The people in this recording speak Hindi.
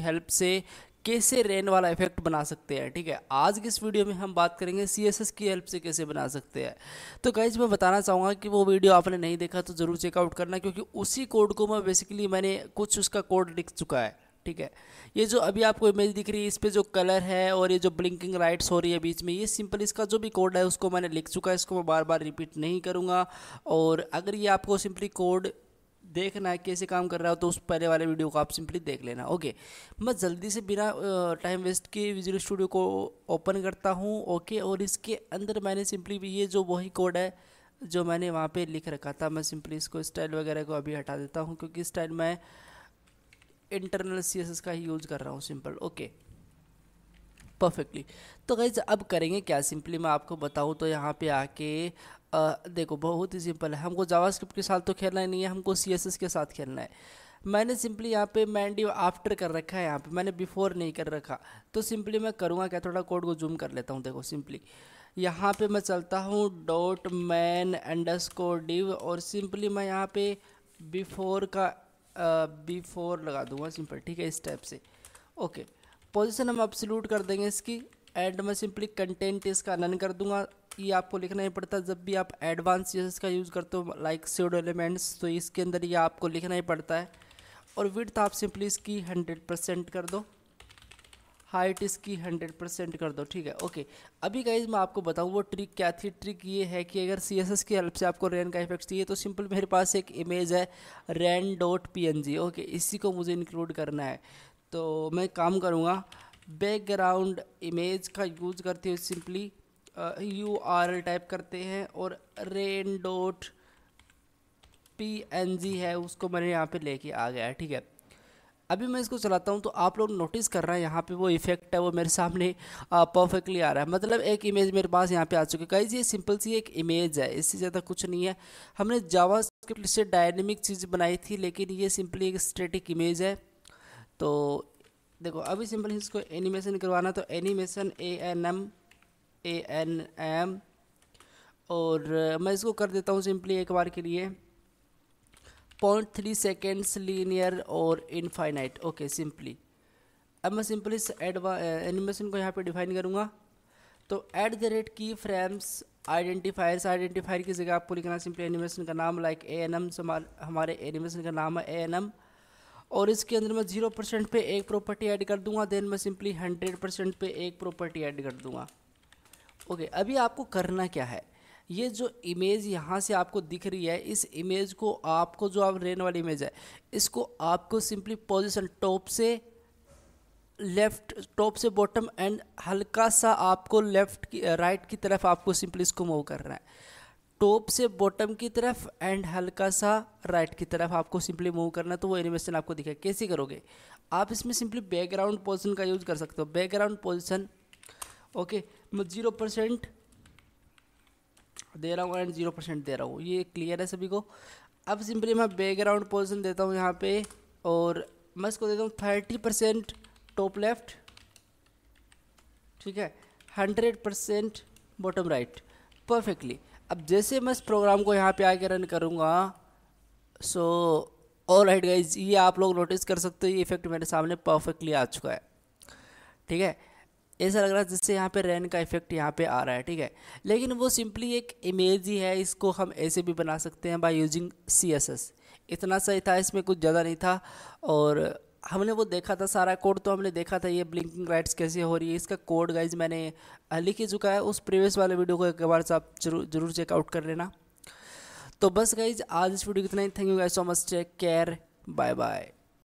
हेल्प से कैसे रेन वाला इफेक्ट बना सकते हैं ठीक है आज की इस वीडियो में हम बात करेंगे सीएसएस की हेल्प से कैसे बना सकते हैं तो गाइज मैं बताना चाहूँगा कि वो वीडियो आपने नहीं देखा तो ज़रूर चेकआउट करना क्योंकि उसी कोड को मैं बेसिकली मैंने कुछ उसका कोड लिख चुका है ठीक है ये जो अभी आपको इमेज दिख रही है इस पर जो कलर है और ये जो ब्लिंकिंग लाइट्स हो रही है बीच में ये सिंपल इसका जो भी कोड है उसको मैंने लिख चुका है इसको मैं बार बार रिपीट नहीं करूँगा और अगर ये आपको सिंपली कोड देखना है कैसे काम कर रहा हो तो उस पहले वाले वीडियो को आप सिंपली देख लेना ओके मैं जल्दी से बिना टाइम वेस्ट के विजुअल स्टूडियो को ओपन करता हूँ ओके और इसके अंदर मैंने सिंपली ये जो वही कोड है जो मैंने वहाँ पे लिख रखा था मैं सिंपली इसको स्टाइल वगैरह को अभी हटा देता हूँ क्योंकि स्टाइल मैं इंटरनल सी का ही यूज़ कर रहा हूँ सिंपल ओके परफेक्टली तो गैज़ अब करेंगे क्या सिंपली मैं आपको बताऊँ तो यहाँ पे आके आ, देखो बहुत ही सिंपल है हमको जावास्क्रिप्ट के साथ तो खेलना ही नहीं है हमको एस के साथ खेलना है मैंने सिंपली यहाँ पे मैंडी आफ्टर कर रखा है यहाँ पे मैंने बिफ़ोर नहीं कर रखा तो सिंपली मैं करूँगा क्या थोड़ा कोड को जूम कर लेता हूँ देखो सिंपली यहाँ पे मैं चलता हूँ डॉट मैन अंडरस्कोर डिव और सिंपली मैं यहाँ पे बिफोर का बिफोर लगा दूँगा सिंपल ठीक है इस टाइप से ओके पोजीशन हम अपसलूट कर देंगे इसकी एंड मैं सिंपली कंटेंट इसका नन कर दूंगा ये आपको लिखना ही पड़ता है जब भी आप एडवांस चीज़ का यूज़ करते हो लाइक सीड एलिमेंट्स तो इसके अंदर ये आपको लिखना ही पड़ता है और विथ आप सिंपली इसकी हंड्रेड परसेंट कर दो हाइट इसकी हंड्रेड परसेंट कर दो ठीक है ओके अभी गाइज मैं आपको बताऊँ वो ट्रिक क्या थी ट्रिक ये है कि अगर सी एस एस की हेल्प से आपको रैन का इफेक्ट चाहिए तो सिंपल मेरे पास एक इमेज है rain dot P N G okay इसी को मुझे इंक्लूड करना है तो मैं काम करूँगा बैकग्राउंड इमेज का यूज़ करते हुए सिंपली यू आर टाइप करते हैं और rain dot P N G है उसको मैंने यहाँ पे लेके आ गया है ठीक है अभी मैं इसको चलाता हूँ तो आप लोग नोटिस कर रहे हैं यहाँ पे वो इफेक्ट है वो मेरे सामने परफेक्टली आ रहा है मतलब एक इमेज मेरे पास यहाँ पे आ चुकी है कहीं ये सिंपल सी एक इमेज है इससे ज़्यादा कुछ नहीं है हमने जावा से डायनेमिक चीज़ बनाई थी लेकिन ये सिंपली एक स्टेटिक इमेज है तो देखो अभी सिंपल इसको एनिमेशन करवाना तो animation A N M A N M और मैं इसको कर देता हूँ सिंपली एक बार के लिए पॉइंट थ्री सेकेंड्स लीनियर और इनफाइनाइट ओके सिंपली अब मैं सिंपली इस एडवा एनिमेशन को यहाँ पे डिफाइन करूँगा तो at the rate keyframes identifiers identifier की जगह आपको लिखना सिंपली एनिमेशन का नाम लाइक ए एन एम हमारे एनिमेशन का नाम है ए एन एम और इसके अंदर मैं जीरो परसेंट पर एक प्रॉपर्टी ऐड कर दूंगा देन मैं सिंपली हंड्रेड परसेंट पर एक प्रॉपर्टी ऐड कर दूंगा ओके okay, अभी आपको करना क्या है ये जो इमेज यहाँ से आपको दिख रही है इस इमेज को आपको जो आप रेन वाली इमेज है इसको आपको सिंपली पोजिशन टॉप से लेफ़्ट टॉप से बॉटम एंड हल्का सा आपको लेफ़्ट की राइट की तरफ आपको सिंपली इसको मूव करना है टॉप से बॉटम की तरफ एंड हल्का सा राइट की तरफ आपको सिंपली मूव करना तो वो एनिमेशन आपको दिखेगा कैसे करोगे आप इसमें सिंपली बैकग्राउंड पोजिशन का यूज़ कर सकते हो बैकग्राउंड पोजिशन ओके मैं जीरो परसेंट दे रहा हूँ एंड जीरो परसेंट दे रहा हूँ ये क्लियर है सभी को अब सिंपली मैं बैकग्राउंड पोजिशन देता हूँ यहाँ पे और मैं इसको देता हूँ थर्टी परसेंट टॉप लेफ्ट ठीक है hundred percent bottom right perfectly अब जैसे मैं इस प्रोग्राम को यहाँ पे आके रन करूँगा सो ऑल राइट गाइज ये आप लोग नोटिस कर सकते हो ये इफेक्ट मेरे सामने परफेक्टली आ चुका है ठीक है ऐसा लग रहा है जिससे यहाँ पे रैन का इफेक्ट यहाँ पे आ रहा है ठीक है लेकिन वो सिंपली एक इमेज ही है इसको हम ऐसे भी बना सकते हैं by using C S S इतना सही था इसमें कुछ ज़्यादा नहीं था और हमने वो देखा था सारा कोड तो हमने देखा था ये ब्लिंकिंग लाइट्स कैसे हो रही है इसका कोड गाइज मैंने लिख ही चुका है उस प्रीवियस वाले वीडियो को एक बार से आप जरूर जरूर चेकआउट कर लेना तो बस गाइज आज इस वीडियो कितना ही thank you guys so much take care bye bye